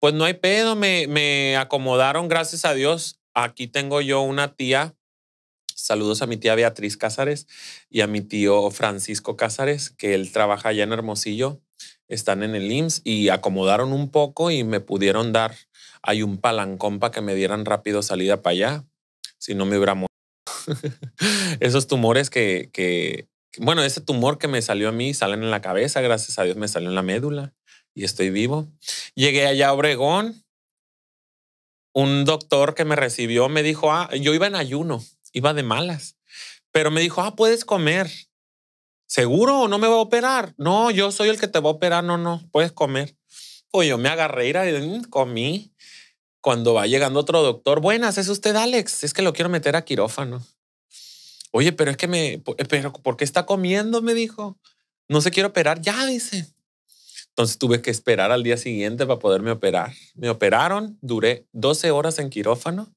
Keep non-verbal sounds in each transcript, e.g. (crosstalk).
pues no hay pedo, me, me acomodaron, gracias a Dios. Aquí tengo yo una tía Saludos a mi tía Beatriz Cázares y a mi tío Francisco Cázares, que él trabaja allá en Hermosillo. Están en el IMSS y acomodaron un poco y me pudieron dar. Hay un palancón para que me dieran rápido salida para allá. Si no me hubiera muerto. (laughs) Esos tumores que, que, bueno, ese tumor que me salió a mí salen en la cabeza, gracias a Dios me salió en la médula y estoy vivo. Llegué allá a Obregón. Un doctor que me recibió me dijo, ah, yo iba en ayuno, iba de malas, pero me dijo, ah, puedes comer. ¿Seguro no me va a operar? No, yo soy el que te va a operar, no, no, puedes comer. Pues yo me agarré y mm, comí. Cuando va llegando otro doctor, buenas, es usted Alex, es que lo quiero meter a quirófano. Oye, pero es que me, eh, pero ¿por qué está comiendo? Me dijo, no se quiere operar, ya dice. Entonces tuve que esperar al día siguiente para poderme operar. Me operaron, duré 12 horas en quirófano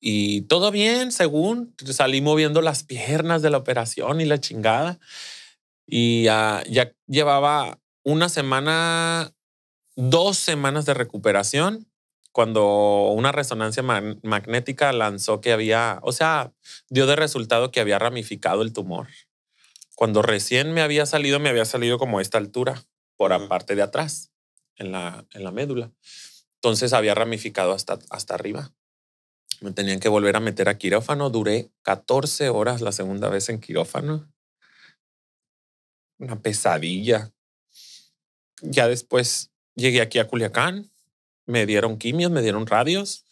y todo bien, según salí moviendo las piernas de la operación y la chingada. Y ah, ya llevaba una semana, dos semanas de recuperación cuando una resonancia magnética lanzó que había, o sea, dio de resultado que había ramificado el tumor. Cuando recién me había salido, me había salido como a esta altura por la parte de atrás, en la, en la médula. Entonces había ramificado hasta, hasta arriba. Me tenían que volver a meter a quirófano. Duré 14 horas la segunda vez en quirófano. Una pesadilla. Ya después llegué aquí a Culiacán. Me dieron quimios, me dieron radios.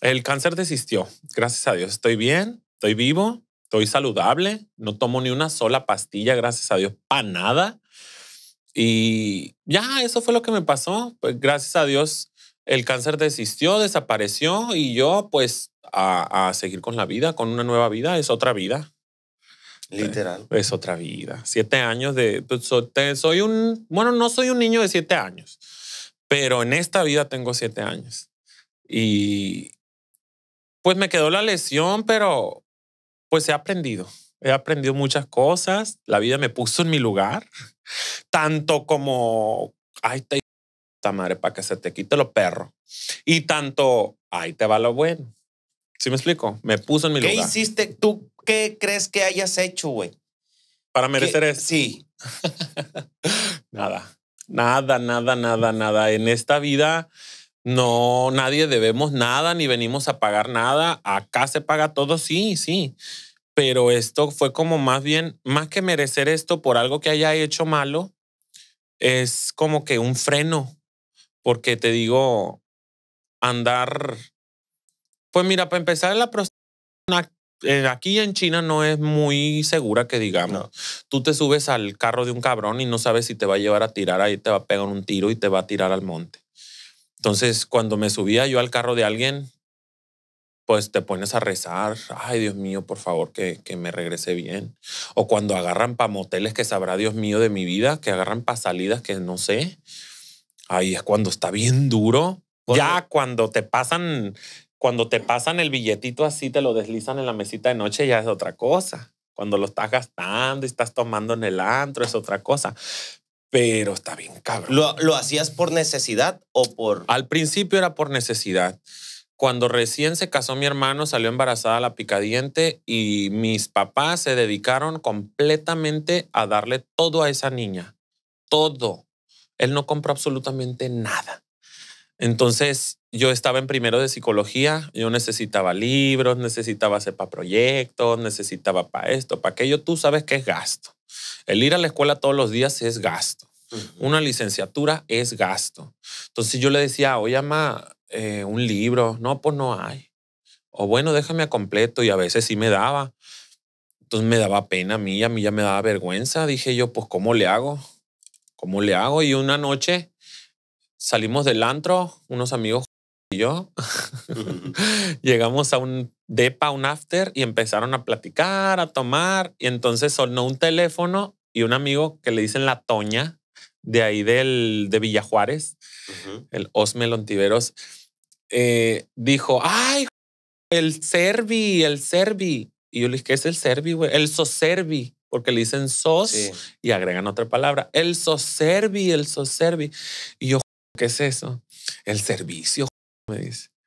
El cáncer desistió. Gracias a Dios. Estoy bien, estoy vivo, estoy saludable. No tomo ni una sola pastilla, gracias a Dios, para nada. Y ya, eso fue lo que me pasó. Pues gracias a Dios, el cáncer desistió, desapareció y yo pues a, a seguir con la vida, con una nueva vida, es otra vida. Eh, Literal. Es otra vida. Siete años de... Pues, soy un... Bueno, no soy un niño de siete años, pero en esta vida tengo siete años. Y pues me quedó la lesión, pero pues he aprendido. He aprendido muchas cosas. La vida me puso en mi lugar. Tanto como, ay, te madre para que se te quite lo perro. Y tanto, ahí te va lo bueno. ¿Sí me explico? Me puso en mi lugar. ¿Qué hiciste? ¿Tú qué crees que hayas hecho, güey? Para merecer eso. Sí. (laughs) nada, nada, nada, nada, nada. En esta vida no, nadie debemos nada ni venimos a pagar nada. Acá se paga todo, sí, sí pero esto fue como más bien, más que merecer esto por algo que haya hecho malo, es como que un freno, porque te digo, andar, pues mira, para empezar la prostitución aquí en China no es muy segura que digamos. Tú te subes al carro de un cabrón y no sabes si te va a llevar a tirar, ahí te va a pegar un tiro y te va a tirar al monte. Entonces, cuando me subía yo al carro de alguien, pues te pones a rezar, ay Dios mío, por favor, que, que me regrese bien. O cuando agarran para moteles que sabrá Dios mío de mi vida, que agarran para salidas que no sé, ahí es cuando está bien duro. Ya cuando te pasan, cuando te pasan el billetito así, te lo deslizan en la mesita de noche, ya es otra cosa. Cuando lo estás gastando y estás tomando en el antro, es otra cosa. Pero está bien cabrón. ¿Lo, lo hacías por necesidad o por...? Al principio era por necesidad cuando recién se casó mi hermano, salió embarazada la picadiente y mis papás se dedicaron completamente a darle todo a esa niña. Todo. Él no compró absolutamente nada. Entonces, yo estaba en primero de psicología, yo necesitaba libros, necesitaba hacer para proyectos, necesitaba para esto, para aquello. Tú sabes que es gasto. El ir a la escuela todos los días es gasto. Una licenciatura es gasto. Entonces yo le decía, oye, mamá, eh, un libro. No, pues no hay. O bueno, déjame a completo. Y a veces sí me daba. Entonces me daba pena a mí, a mí ya me daba vergüenza. Dije yo, pues ¿cómo le hago? ¿Cómo le hago? Y una noche salimos del antro, unos amigos y yo. (laughs) Llegamos a un depa, un after, y empezaron a platicar, a tomar. Y entonces sonó un teléfono y un amigo que le dicen la Toña, de ahí del, de Villajuárez, el Osme Lontiveros eh, dijo, ay, el Servi, el Servi. Y yo le dije, ¿qué es el Servi, güey? El Soservi, porque le dicen sos y agregan otra palabra. El Soservi, el Soservi. Y yo, ¿qué es eso? El servicio, me dice.